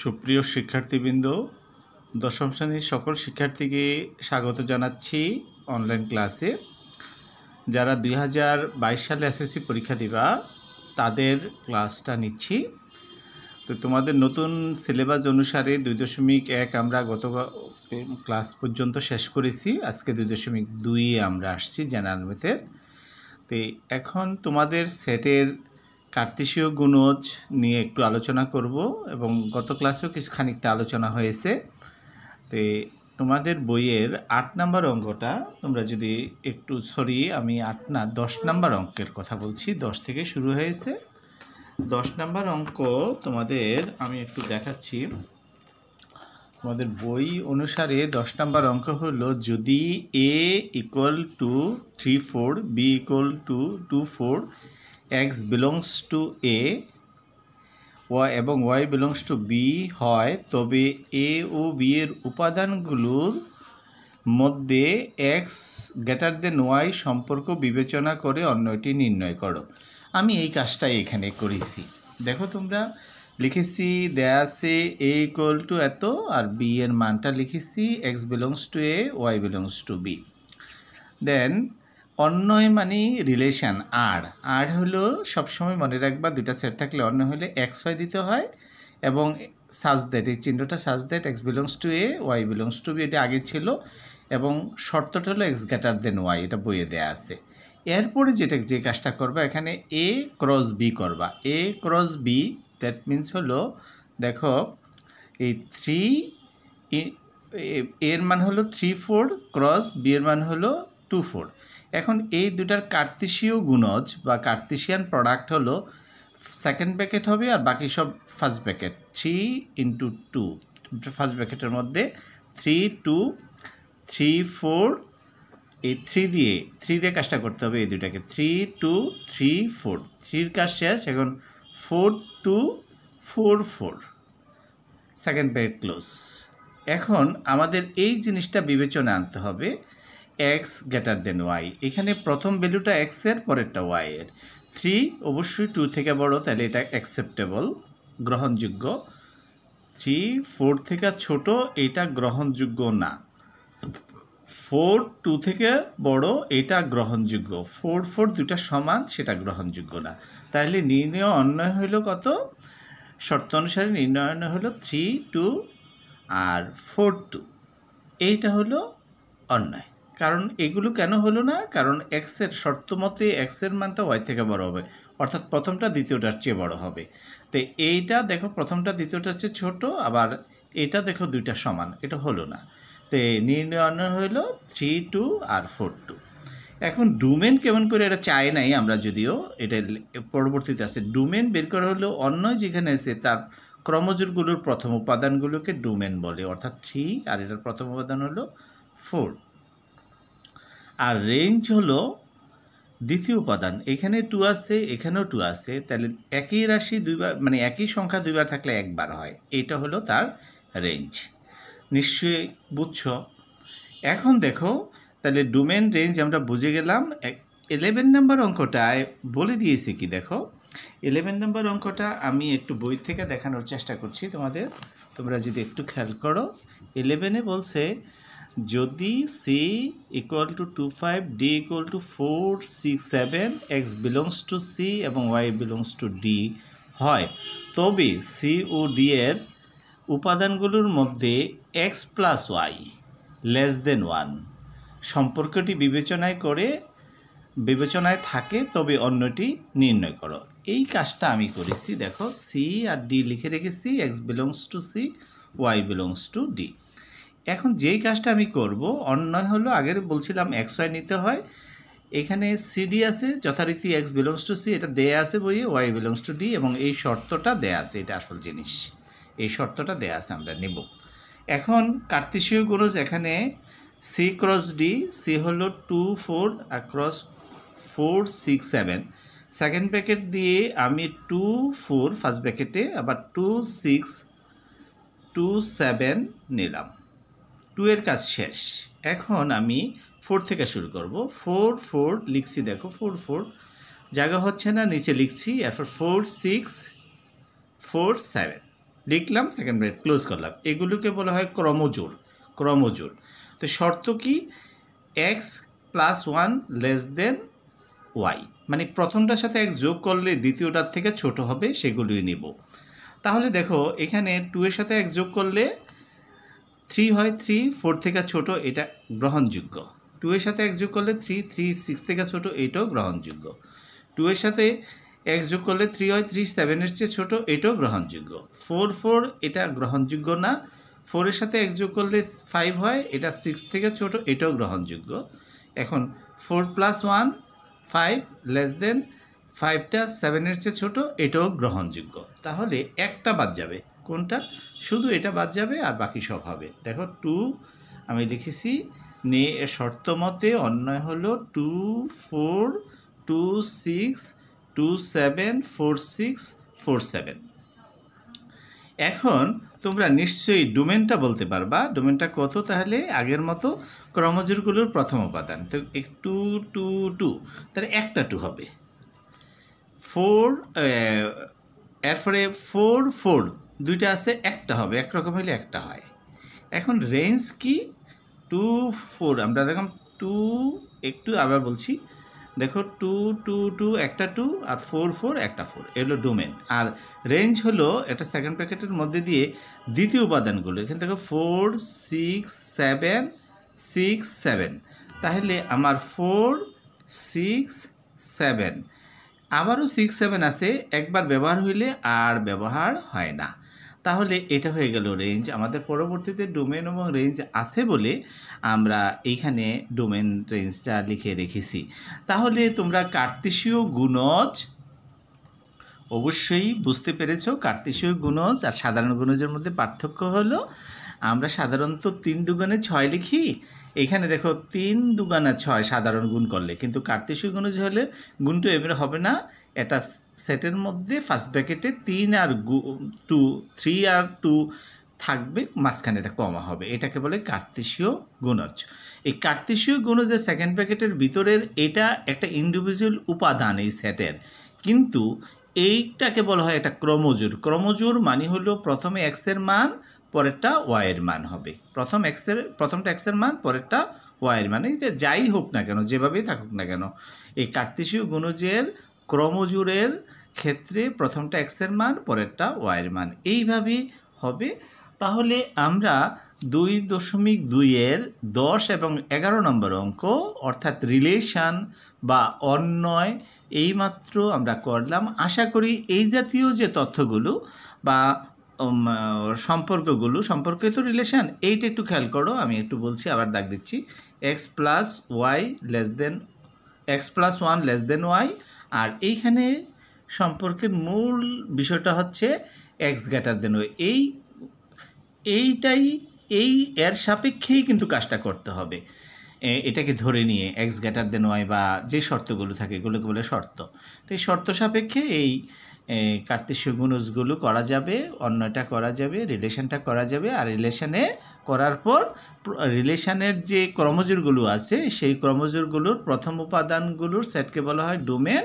সুপ্রিয় শিক্ষার্থীবৃন্দ দশম শ্রেণীর সকল শিক্ষার্থীকে স্বাগত জানাচ্ছি অনলাইন ক্লাসে যারা দুই সালে এসএসসি পরীক্ষা দিবা তাদের ক্লাসটা নিচ্ছি তো তোমাদের নতুন সিলেবাস অনুসারে দুই দশমিক এক আমরা গত ক্লাস পর্যন্ত শেষ করেছি আজকে দুই দশমিক দুইয়ে আমরা আসছি জেনারেল মেথের তো এখন তোমাদের সেটের কার্তিসীয় গুণজ নিয়ে একটু আলোচনা করব এবং গত ক্লাসেও কিছু খানিকটা আলোচনা হয়েছে তো তোমাদের বইয়ের আট নাম্বার অঙ্কটা তোমরা যদি একটু সরি আমি আট না দশ নাম্বার অঙ্কের কথা বলছি দশ থেকে শুরু হয়েছে দশ নাম্বার অঙ্ক তোমাদের আমি একটু দেখাচ্ছি তোমাদের বই অনুসারে দশ নাম্বার অঙ্ক হলো যদি A equal to three four B equal to two four X belongs to A Y এবং ওয়াই বিলংস টু বি হয় তবে এ ও বি এর উপাদানগুলোর মধ্যে এক্স greater than y সম্পর্ক বিবেচনা করে অন্যটি নির্ণয় করো আমি এই কাজটাই এখানে করেছি দেখো তোমরা লিখেছি দেয়া আছে এ ইকুয়াল টু এত আর বি এর মানটা লিখেছি X belongs to A Y belongs to B then অন্যয় মানে রিলেশান আর আর হলো সবসময় মনে রাখবা দুটা সেট থাকলে অন্য হলে এক্স ওয়াই দিতে হয় এবং সাজ দ্যাট এই চিহ্নটা সাজ that X belongs to A Y belongs to B এটা আগে ছিল এবং শর্তটা হলো এক্স গ্যাটার দেন ওয়াই এটা বইয়ে দেয়া আছে এরপরে যেটা যে কাজটা করবা এখানে এ ক্রস বি করবা A cross B that means হলো দেখো এই থ্রি এর মান হলো থ্রি ফোর ক্রস বি এর মান হলো টু ফোর এখন এই দুটার কার্তিসীয় গুণজ বা কার্তিসিয়ান প্রোডাক্ট হলো সেকেন্ড প্যাকেট হবে আর বাকি সব first packet three into two first প্যাকেটের মধ্যে থ্রি টু থ্রি ফোর এই থ্রি দিয়ে থ্রি দিয়ে কাজটা করতে হবে এই দুটাকে থ্রি টু থ্রি ফোর থ্রির কাজ শেষ এখন four two four four second packet close এখন আমাদের এই জিনিসটা বিবেচনা আনতে হবে এক্স গ্যাটার দেন ওয়াই এখানে প্রথম ভ্যালুটা এক্সের পরেরটা ওয়াইয়ের থ্রি অবশ্যই টু থেকে বড় তাহলে এটা অ্যাকসেপ্টেবল গ্রহণযোগ্য থ্রি ফোর থেকে ছোট এটা গ্রহণযোগ্য না ফোর টু থেকে বড় এটা গ্রহণযোগ্য ফোর ফোর দুটা সমান সেটা গ্রহণযোগ্য না তাহলে নির্ণয় অন্যয় হলো কত শর্ত অনুসারে নির্ণয় অন্য হলো থ্রি টু আর ফোর টু এইটা হলো অন্যয় কারণ এগুলো কেন হলো না কারণ এক্সের শর্ত মতে এক্সের মানটা ওয়াই থেকে বড় হবে অর্থাৎ প্রথমটা দ্বিতীয়টার চেয়ে বড় হবে তো এইটা দেখো প্রথমটা দ্বিতীয়টার চেয়ে ছোট আবার এটা দেখো দুইটা সমান এটা হলো না তো নির্ণয় হলো থ্রি টু আর ফোর টু এখন ডোমেন কেমন করে এটা চায় নাই আমরা যদিও এটা পরবর্তীতে আছে ডোমেন বের করা হলো অন্য যেখানে আছে তার ক্রমজোরগুলোর প্রথম উপাদানগুলোকে ডোমেন বলে অর্থাৎ থ্রি আর এটার প্রথম উপাদান হলো ফোর আর রেঞ্জ হলো দ্বিতীয় উপাদান এখানে টু আছে এখানেও টু আছে তাহলে একই রাশি দুইবার মানে একই সংখ্যা দুইবার থাকলে একবার হয় এটা হলো তার রেঞ্জ নিশ্চয়ই বুঝছ এখন দেখো তাহলে ডোমেন রেঞ্জ আমরা বুঝে গেলাম ইলেভেন নাম্বার অঙ্কটায় বলে দিয়েছি কি দেখো ইলেভেন নাম্বার অঙ্কটা আমি একটু বই থেকে দেখানোর চেষ্টা করছি তোমাদের তোমরা যদি একটু খেয়াল করো ইলেভেনে বলছে যদি C equal to two five D equal to four six seven X belongs to C এবং ওয়াই বিলংস টু ডি হয় তবে সি ও ডি এর উপাদানগুলোর মধ্যে X plus Y less than one সম্পর্কটি বিবেচনায় করে বিবেচনায় থাকে তবে অন্যটি নির্ণয় করো এই কাজটা আমি করেছি দেখো সি আর ডি লিখে রেখেছি X belongs to C Y belongs to D এখন যেই কাজটা আমি করব অন্যায় হলো আগের বলছিলাম এক্স ওয়াই নিতে হয় এখানে সিডি আছে যথারীতি এক্স বিলংস টু সি এটা দেয়া আছে বইয়ে ওয়াই বিলংস টু ডি এবং এই শর্তটা দেয়া আছে এটা আসল জিনিস এই শর্তটা দেয়া আছে আমরা নেব এখন কার্তিসীয় গুরজ এখানে সি ক্রস ডি সি হলো two four cross four six seven second packet দিয়ে আমি টু ফোর ফার্স্ট প্যাকেটে আবার টু সিক্স টু সেভেন নিলাম টু কাজ শেষ এখন আমি ফোর থেকে শুরু করব ফোর ফোর লিখছি দেখো ফোর ফোর জায়গা হচ্ছে না নিচে লিখছি এরপর ফোর সিক্স ফোর সেভেন লিখলাম সেকেন্ড ব্রেড ক্লোজ করলাম এগুলোকে বলা হয় ক্রমজোর ক্রমজোর তো শর্ত কি X plus one less than Y মানে প্রথমটার সাথে এক যোগ করলে দ্বিতীয়টার থেকে ছোট হবে সেগুলোই নেব তাহলে দেখো এখানে টু এর সাথে এক যোগ করলে থ্রি হয় থ্রি ফোর থেকে ছোট এটা গ্রহণযোগ্য টু এর সাথে এক যোগ করলে থ্রি থ্রি সিক্স থেকে ছোট এটাও গ্রহণযোগ্য টু এর সাথে এক যোগ করলে থ্রি হয় থ্রি সেভেনের চেয়ে ছোট এটাও গ্রহণযোগ্য ফোর ফোর এটা গ্রহণযোগ্য না ফোরের সাথে এক যোগ করলে ফাইভ হয় এটা সিক্স থেকে ছোট এটাও গ্রহণযোগ্য এখন four plus one five less than ফাইভটা সেভেনের চেয়ে ছোট এটাও গ্রহণযোগ্য তাহলে একটা বাদ যাবে কোনটা শুধু এটা বাদ যাবে আর বাকি সব হবে দেখো টু আমি লিখেছি নে শর্ত মতে অন্যয় হলো two four two six two seven four six four seven এখন তোমরা নিশ্চয়ই ডোমেনটা বলতে পারবা ডোমেনটা কত তাহলে আগের মতো ক্রমজোরগুলোর প্রথম উপাদান তো টু টু টু তাহলে একটা টু হবে ফোর এরপরে ফোর ফোর দুইটা আছে একটা হবে একরকম হলে একটা হয় এখন রেঞ্জ কি টু ফোর আমরা দেখলাম টু একটু আবার বলছি দেখো টু টু টু একটা টু আর ফোর ফোর একটা ফোর এগুলো ডোমেন আর রেঞ্জ হলো একটা সেকেন্ড প্যাকেটের মধ্যে দিয়ে দ্বিতীয় উপাদানগুলো এখানে দেখো four six seven six seven তাহলে আমার ফোর সিক্স সেভেন আবারও সিক্স সেভেন আছে একবার ব্যবহার হইলে আর ব্যবহার হয় না তাহলে এটা হয়ে গেল রেঞ্জ আমাদের পরবর্তীতে ডোমেন এবং রেঞ্জ আছে বলে আমরা এইখানে ডোমেন রেঞ্জটা লিখে রেখেছি তাহলে তোমরা কার্তিসীয় গুণজ অবশ্যই বুঝতে পেরেছ কার্তেশীয় গুণজ আর সাধারণ গুণজের মধ্যে পার্থক্য হলো আমরা সাধারণত তিন দুগুণে ছয় লিখি এখানে দেখো তিন দুগানা ছয় সাধারণ গুণ করলে কিন্তু কার্তেশীয় গুণজ হলে গুণটা এবারে হবে না এটা সেটের মধ্যে ফার্স্ট ব্যাকেটে তিন আর গু টু থ্রি আর টু থাকবে মাঝখানে এটা কমা হবে এটাকে বলে কার্তেশীয় গুণজ এই কার্তেশীয় গুণজের সেকেন্ড প্যাকেটের ভিতরের এটা একটা ইন্ডিভিজুয়াল উপাদান এই সেটের কিন্তু এইটাকে বলা হয় এটা ক্রমজোর ক্রমজোর মানে হলো প্রথমে এক্সের মান পরেরটা ওয়াইয়ের মান হবে প্রথম এক্সের প্রথমটা এক্সের মান পরেরটা ওয়াইয়ের মান এটা যাই হোক না কেন যেভাবেই থাকুক না কেন এই কার্তেশীয় গুণজের ক্রমজুরের ক্ষেত্রে প্রথমটা এক্সের মান পরেরটা ওয়াইয়ের মান এইভাবেই হবে তাহলে আমরা দুই দশমিক দুইয়ের দশ এবং এগারো নম্বর অঙ্ক অর্থাৎ রিলেশান বা অন্যয় এইমাত্র আমরা করলাম আশা করি এই জাতীয় যে তথ্যগুলো বা সম্পর্কগুলো সম্পর্কিত রিলেশান এইটা একটু খেয়াল করো আমি একটু বলছি আবার দাগ দিচ্ছি X plus Y less than X plus one less than Y আর এইখানে সম্পর্কের মূল বিষয়টা হচ্ছে এক্স গ্যাটার দেন ওয়াই এই এইটাই এই এর সাপেক্ষেই কিন্তু কাজটা করতে হবে এটাকে ধরে নিয়ে এক্স গ্যাটার দেন ওয়াই বা যে শর্তগুলো থাকে এগুলোকে বলে শর্ত তো এই শর্ত সাপেক্ষে এই কার্তিক গুণজগুলো করা যাবে অন্যটা করা যাবে রিলেশানটা করা যাবে আর রিলেশানে করার পর রিলেশানের যে ক্রমজোরগুলো আছে সেই ক্রমজোরগুলোর প্রথম উপাদানগুলোর সেটকে বলা হয় ডোমেন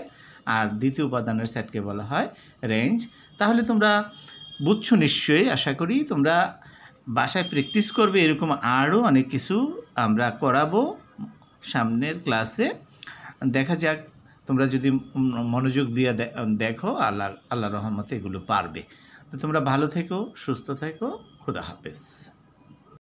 আর দ্বিতীয় উপাদানের সেটকে বলা হয় রেঞ্জ তাহলে তোমরা বুঝছো নিশ্চয়ই আশা করি তোমরা বাসায় প্র্যাকটিস করবে এরকম আরও অনেক কিছু আমরা করাবো সামনের ক্লাসে দেখা যাক তোমরা যদি মনোযোগ দিয়ে দেখো আল্লাহ আল্লাহ রহমতে এগুলো পারবে তো তোমরা ভালো থেকো সুস্থ থেকো খুদা হাফেজ